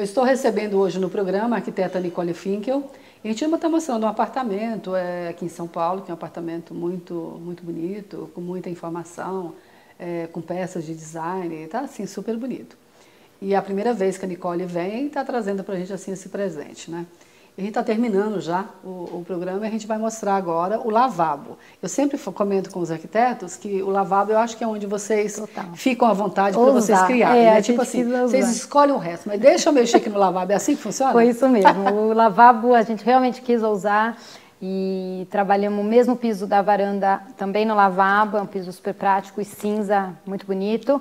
Eu estou recebendo hoje no programa a arquiteta Nicole Finkel. E a gente está mostrando um apartamento é, aqui em São Paulo, que é um apartamento muito, muito bonito, com muita informação, é, com peças de design, está assim, super bonito. E é a primeira vez que a Nicole vem, está trazendo para a gente assim esse presente, né? A gente está terminando já o, o, programa e a gente vai mostrar agora o lavabo. Eu sempre comento com os arquitetos que o lavabo eu acho que é onde vocês Total. ficam à vontade para vocês criarem. É, né? tipo assim, vocês escolhem o resto, mas deixa eu mexer aqui no lavabo, é assim que funciona? Foi isso mesmo. o lavabo a gente realmente quis usar e trabalhamos o mesmo piso da varanda também no lavabo, é um piso super prático e cinza, muito bonito.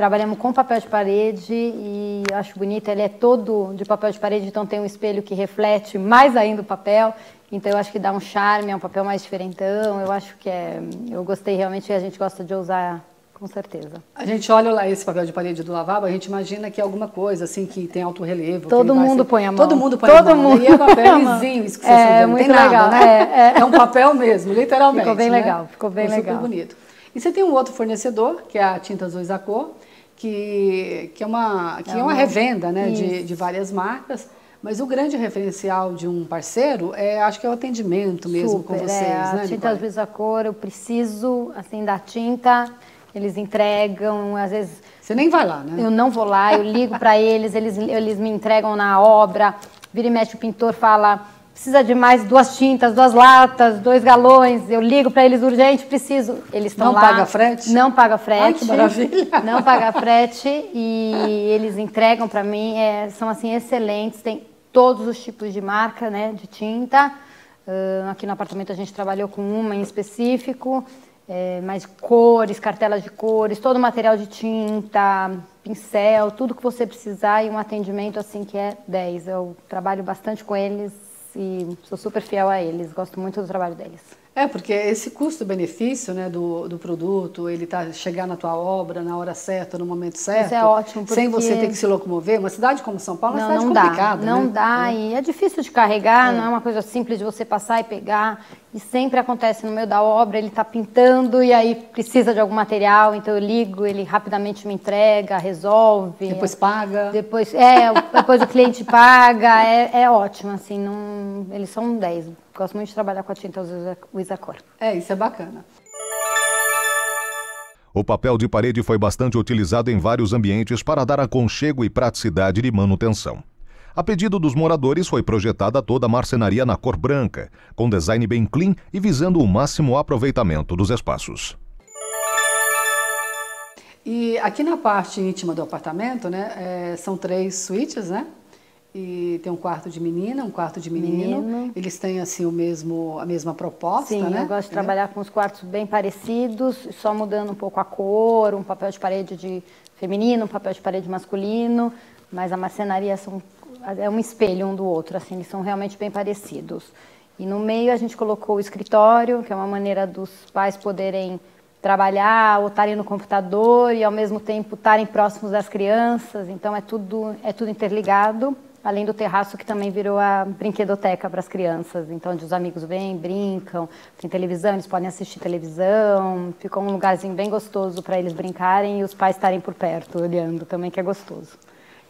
Trabalhamos com papel de parede e acho bonito, ele é todo de papel de parede, então tem um espelho que reflete mais ainda o papel. Então eu acho que dá um charme, é um papel mais diferentão. Eu acho que é, eu gostei realmente e a gente gosta de usar com certeza. A gente olha lá esse papel de parede do lavabo, a gente imagina que é alguma coisa assim que tem alto relevo. Todo mundo assim, põe a mão. Todo mundo põe todo a mão. Mundo. E é papelzinho, isso que vocês é, estão vendo. Muito tem legal, nada, né? É, é. é, um papel mesmo, literalmente. Ficou bem né? legal, ficou bem legal. Ficou bonito. E você tem um outro fornecedor, que é a Tintas Dois que, que é uma, que é, é uma revenda né, de, de várias marcas. Mas o grande referencial de um parceiro é, acho que é o atendimento mesmo Super, com vocês, é, a né? Tinta Nicole? vezes a cor, eu preciso assim da tinta, eles entregam, às vezes. Você nem vai lá, né? Eu não vou lá, eu ligo para eles, eles, eles me entregam na obra. Vira e mexe o pintor fala precisa de mais duas tintas, duas latas, dois galões. Eu ligo para eles urgente, preciso. Eles estão lá. Não paga frete? Não paga frete. Ai, que maravilha. Não paga frete e eles entregam para mim. É, são assim excelentes. Tem todos os tipos de marca, né, de tinta. Uh, aqui no apartamento a gente trabalhou com uma em específico. É, mas cores, cartelas de cores, todo o material de tinta, pincel, tudo que você precisar e um atendimento assim que é 10. Eu trabalho bastante com eles, e sou super fiel a eles, gosto muito do trabalho deles. É, porque esse custo-benefício né, do, do produto, ele tá chegar na tua obra na hora certa, no momento certo. Isso é ótimo, porque... Sem você ter que se locomover. Uma cidade como São Paulo é uma cidade não dá, complicada. Não né? dá, é. e é difícil de carregar, é. não é uma coisa simples de você passar e pegar. E sempre acontece no meio da obra, ele está pintando e aí precisa de algum material, então eu ligo, ele rapidamente me entrega, resolve. Depois paga. Depois, é, depois o cliente paga, é, é ótimo, assim, não, eles são 10. Gosto muito de trabalhar com a tinta Wisacor. É, isso é bacana. O papel de parede foi bastante utilizado em vários ambientes para dar aconchego e praticidade de manutenção. A pedido dos moradores, foi projetada toda a marcenaria na cor branca, com design bem clean e visando o máximo aproveitamento dos espaços. E aqui na parte íntima do apartamento, né, é, são três suítes, né? e tem um quarto de menina, um quarto de menino. menino. Eles têm assim o mesmo a mesma proposta, Sim, né? eu gosto de é. trabalhar é. com os quartos bem parecidos, só mudando um pouco a cor, um papel de parede de feminino, um papel de parede masculino, mas a marcenaria são é um espelho um do outro, assim, eles são realmente bem parecidos. E no meio a gente colocou o escritório, que é uma maneira dos pais poderem trabalhar ou estarem no computador e ao mesmo tempo estarem próximos das crianças, então é tudo é tudo interligado. Além do terraço que também virou a brinquedoteca para as crianças, então onde os amigos vêm, brincam, tem televisão, eles podem assistir televisão, ficou um lugarzinho bem gostoso para eles brincarem e os pais estarem por perto olhando também, que é gostoso.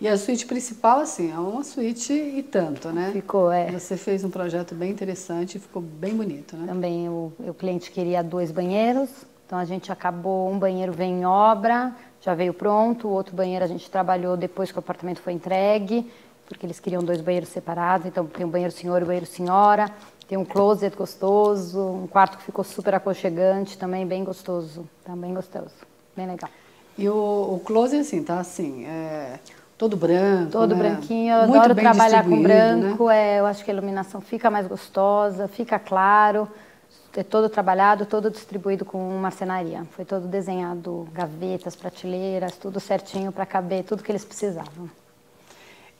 E a suíte principal, assim, é uma suíte e tanto, né? Ficou, é. Você fez um projeto bem interessante e ficou bem bonito, né? Também o, o cliente queria dois banheiros, então a gente acabou, um banheiro vem em obra, já veio pronto, o outro banheiro a gente trabalhou depois que o apartamento foi entregue porque eles queriam dois banheiros separados, então tem um banheiro senhor e um banheiro senhora, tem um closet gostoso, um quarto que ficou super aconchegante, também bem gostoso, também tá gostoso, bem legal. E o, o closet assim, tá assim, é, todo branco, Todo né? branquinho, eu Muito adoro trabalhar com né? branco, né? é, eu acho que a iluminação fica mais gostosa, fica claro, é todo trabalhado, todo distribuído com marcenaria. Foi todo desenhado, gavetas, prateleiras, tudo certinho para caber, tudo que eles precisavam.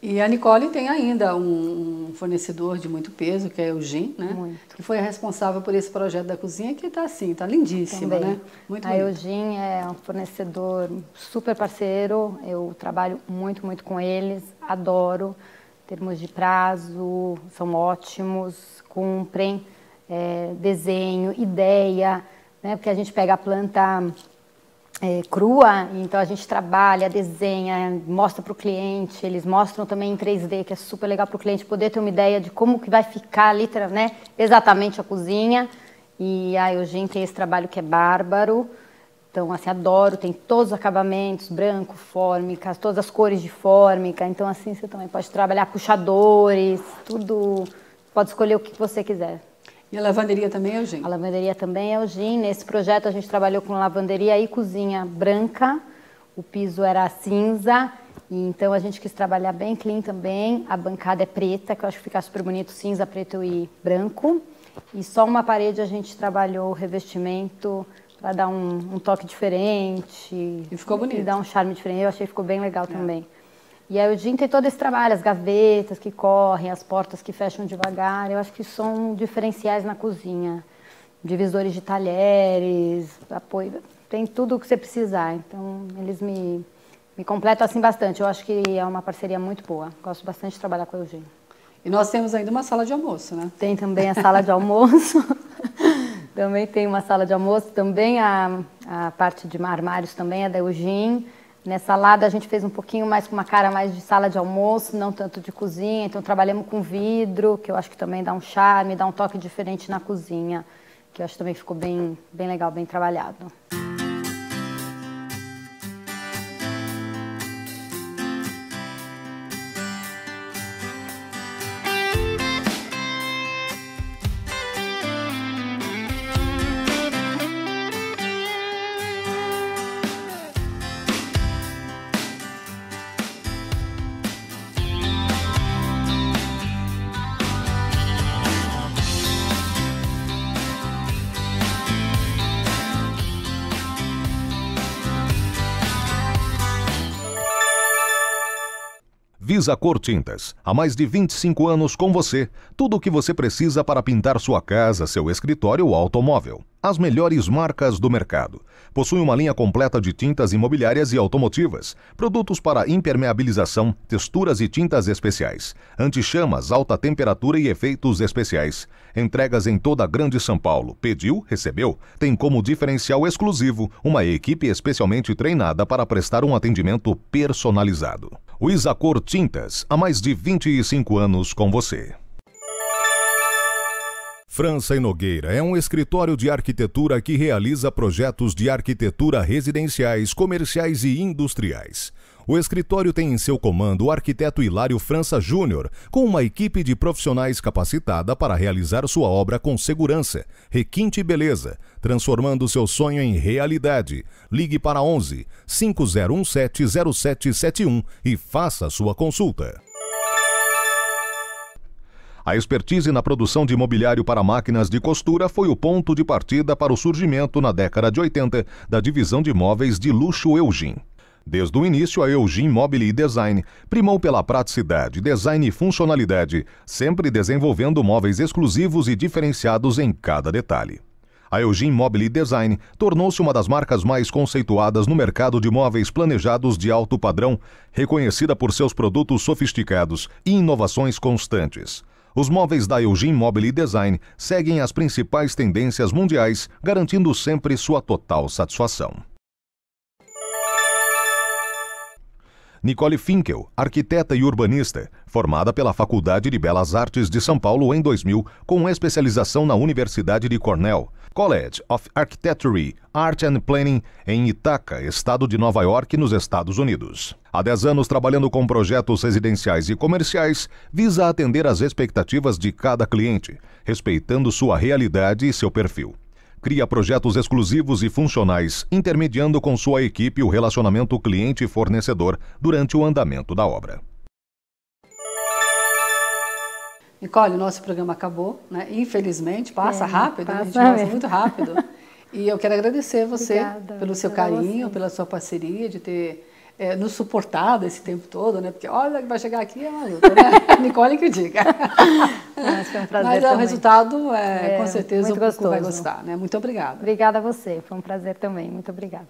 E a Nicole tem ainda um, fornecedor de muito peso, que é o Gin, né? Muito. Que foi a responsável por esse projeto da cozinha, que está assim, está lindíssima, né? Muito A Eugin é um fornecedor super parceiro, eu trabalho muito, muito com eles, adoro. Em termos de prazo, são ótimos, cumprem é, desenho, ideia, né? Porque a gente pega a planta é, crua, então a gente trabalha, desenha, mostra para o cliente, eles mostram também em 3D, que é super legal para o cliente poder ter uma ideia de como que vai ficar literal, né, exatamente a cozinha. E a gente tem esse trabalho que é bárbaro, então assim, adoro, tem todos os acabamentos, branco, fórmica, todas as cores de fórmica, então assim você também pode trabalhar puxadores, tudo, pode escolher o que você quiser. E a lavanderia também é o GIN? A lavanderia também é o GIN. Nesse projeto a gente trabalhou com lavanderia e cozinha branca. O piso era cinza. E então a gente quis trabalhar bem clean também. A bancada é preta, que eu acho que fica super bonito, cinza, preto e branco. E só uma parede a gente trabalhou o revestimento para dar um, um, toque diferente. E ficou bonito. E dar um charme diferente. Eu achei que ficou bem legal é. também. E aí o tem todo esse trabalho, as gavetas que correm, as portas que fecham devagar. Eu acho que são diferenciais na cozinha. Divisores de talheres, apoio, tem tudo o que você precisar. Então, eles me, me completam assim bastante. Eu acho que é uma parceria muito boa. Gosto bastante de trabalhar com o Eugênio. E nós temos ainda uma sala de almoço, né? Tem também a sala de almoço. também tem uma sala de almoço. Também a, a parte de armários também é da Eugênio. Nessa salada a gente fez um pouquinho mais com uma cara mais de sala de almoço, não tanto de cozinha. Então trabalhamos com vidro, que eu acho que também dá um charme, dá um toque diferente na cozinha, que eu acho que também ficou bem, bem legal, bem trabalhado. Visa Cor Tintas. Há mais de 25 anos com você. Tudo o que você precisa para pintar sua casa, seu escritório ou automóvel. As melhores marcas do mercado. Possui uma linha completa de tintas imobiliárias e automotivas, produtos para impermeabilização, texturas e tintas especiais, anti-chamas, alta temperatura e efeitos especiais. Entregas em toda a Grande São Paulo. Pediu, recebeu. Tem como diferencial exclusivo uma equipe especialmente treinada para prestar um atendimento personalizado. O Isacor Tintas, há mais de 25 anos com você. França e Nogueira é um escritório de arquitetura que realiza projetos de arquitetura residenciais, comerciais e industriais. O escritório tem em seu comando o arquiteto Hilário França Júnior, com uma equipe de profissionais capacitada para realizar sua obra com segurança, requinte e beleza, transformando seu sonho em realidade. Ligue para 11 5017 0771 e faça sua consulta. A expertise na produção de mobiliário para máquinas de costura foi o ponto de partida para o surgimento, na década de 80, da divisão de móveis de luxo Eugene. Desde o início, a Eugene Mobile Design primou pela praticidade, design e funcionalidade, sempre desenvolvendo móveis exclusivos e diferenciados em cada detalhe. A Eugene Mobile Design tornou-se uma das marcas mais conceituadas no mercado de móveis planejados de alto padrão, reconhecida por seus produtos sofisticados e inovações constantes. Os móveis da Eugene Mobile Design seguem as principais tendências mundiais, garantindo sempre sua total satisfação. Nicole Finkel, arquiteta e urbanista, formada pela Faculdade de Belas Artes de São Paulo em 2000, com especialização na Universidade de Cornell, College of Architecture, Art and Planning, em Ithaca, estado de Nova York, nos Estados Unidos. Há 10 anos trabalhando com projetos residenciais e comerciais, visa atender às expectativas de cada cliente, respeitando sua realidade e seu perfil cria projetos exclusivos e funcionais, intermediando com sua equipe o relacionamento cliente-fornecedor durante o andamento da obra. Nicole, nosso programa acabou, né? Infelizmente, passa é, rápido, né? passa, a gente passa muito rápido. E eu quero agradecer você Obrigada, pelo seu carinho, você. pela sua parceria, de ter é, nos suportado esse tempo todo, né? Porque olha que vai chegar aqui é luta, né? Nicole que diga. Mas é, foi é um prazer Mas é, o resultado, é, é com certeza, o público vai gostar, né? Muito obrigada. Obrigada a você, foi um prazer também, muito obrigada.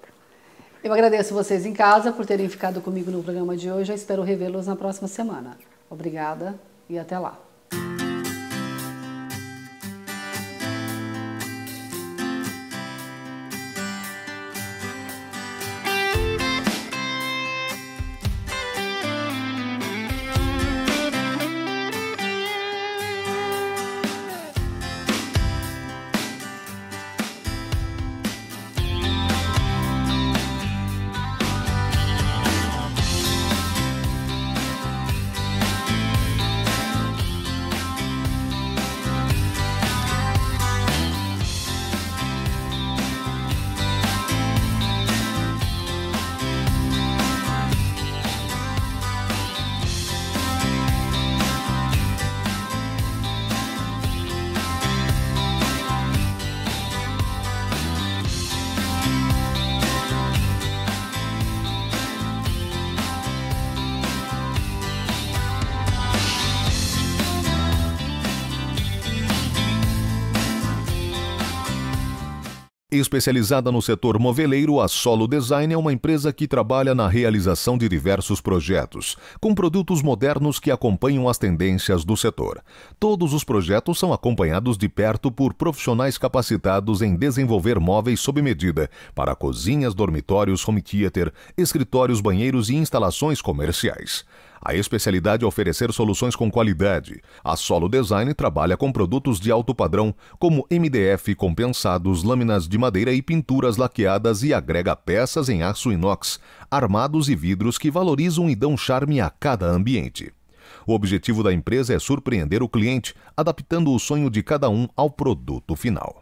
Eu agradeço vocês em casa por terem ficado comigo no programa de hoje. Eu espero revê-los na próxima semana. Obrigada e até lá. Especializada no setor moveleiro, a Solo Design é uma empresa que trabalha na realização de diversos projetos, com produtos modernos que acompanham as tendências do setor. Todos os projetos são acompanhados de perto por profissionais capacitados em desenvolver móveis sob medida para cozinhas, dormitórios, home theater, escritórios, banheiros e instalações comerciais. A especialidade é oferecer soluções com qualidade. A Solo Design trabalha com produtos de alto padrão, como MDF compensados, lâminas de madeira e pinturas laqueadas e agrega peças em aço inox, armados e vidros que valorizam e dão charme a cada ambiente. O objetivo da empresa é surpreender o cliente, adaptando o sonho de cada um ao produto final.